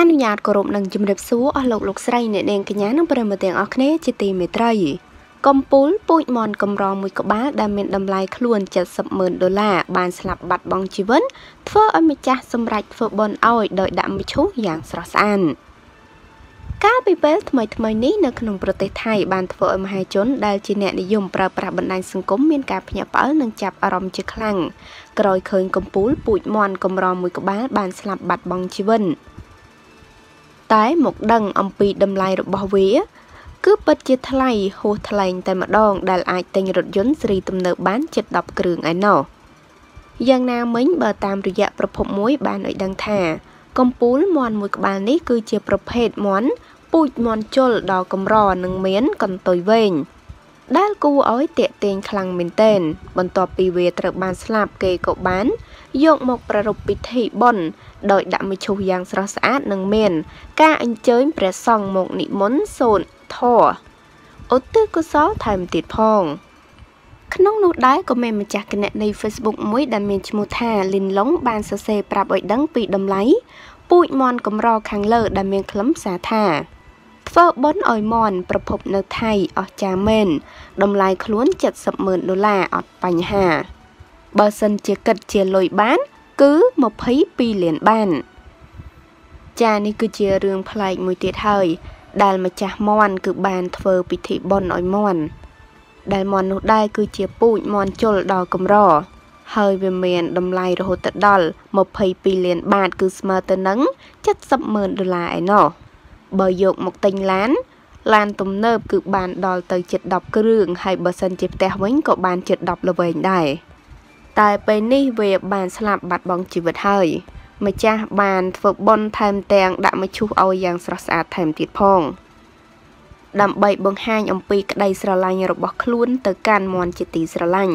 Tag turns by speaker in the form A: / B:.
A: អនុញ្ញាតគោរពនិងជំរាបសួរអស់លោកលោកស្រីអ្នកនាងកញ្ញានិងប្រិយមិត្តទាំងអស់គ្នាជាទីមេត្រីកំពូលពូជមន់កម្រមួយក្បាលដែលមានតម្លៃខ្លួន70ម៉ឺនដុល្លារបានស្លាប់បាត់បង់ជីវិតធ្វើឲ្យម្ចាស់សម្រេចធ្វើបុណ្យឲ្យដោយដាក់មឈូសយ៉ាងស្រស់ស្អាតកាលពីពេលថ្មីថ្មីនេះនៅក្នុងប្រទេសថៃបានធ្វើឲ្យមហាជនដែលជាអ្នកនិយមប្រើប្រាស់បណ្ដាញសង្គមមានការភ្ញាក់ផ្អើលនិងចាប់អារម្មណ៍ជាខ្លាំងក្រោយឃើញកំពូលពូជមន់កម្រមួយក្បាលបានស្លាប់បាត់បង់ជីវិតតែមកដឹងអំពីតម្លៃរបស់វា គឺពិតជាថ្លៃហួសថ្លែងតែម្ដង ដែលអាចទិញរថយន្តស៊េរីទំនើបបានជិត10គ្រឿងឯណោះយ៉ាងណាមិញបើតាមរយៈប្រភពមួយ បានឲ្យដឹងថាកំពូលមន់មួយក្បាលនេះគឺជាប្រភេទមន់ពូជមន់ជុលដល់កម្រនិងមានកន្ទុយវែង។គួរឲ្យតាក់ទាញខ្លាំងមែនទែនបន្ទាប់ពីវាត្រូវបានស្លាប់គេក៏បាន យកមកប្រារព្ធពិធីបុណ្យដោយដាក់មឈូសយ៉ាងស្រស់ស្អាតនិងមាន ការអញ្ជើញព្រះសង្ឃមកនិមន្តសូត្រធម៌ឧទ្ទិសកុសលថែមទៀតផងក្នុងនោះដែរក៏មានម្ចាស់គណនី Facebook មួយដែលមានឈ្មោះថាលីនឡុងបានសរសេរប្រាប់ឲ្យដឹងពីតម្លៃពូជមន់កម្រខាងលើដែលមានខ្លឹមសារថាធ្វើបុណ្យឲ្យមន់ប្រភពនៅថៃអស់ចាមែនតម្លៃខ្លួន70ម៉ឺនដុល្លារអត់បញ្ហាបើសិនជាគិតជាលុយបានគឺ22លានបានចានេះគឺជារឿងប្លែកមួយទៀតហើយដែលម្ចាស់មន់គឺបានធ្វើពិធីបុណ្យឲ្យមន់ដែលមន់នោះដែរគឺជាពូជមន់ជុលដល់កម្រហើយវាមានតម្លៃរហូតដល់22លានបាតគឺស្មើទៅនឹង70ម៉ឺនដុល្លារឯណោះ។បើយកមកទិញឡានឡានទំនើបគឺបានដល់ទៅជិត10គ្រឿងហើយបើសិនជាផ្ទះវិញក៏បានជិត10ល្វែងដែរតែពេលនេះវាបានស្លាប់បាត់បង់ជីវិតហើយម្ចាស់បានធ្វើបន់ថែមទាំងដាក់មឈូសឲ្យយ៉ាងស្រស់ស្អាតថែមទៀតផង ដើម្បីបង្ហាញអំពីក្តីស្រឡាញ់របស់ខ្លួនទៅកាន់មន់ជាទីស្រឡាញ់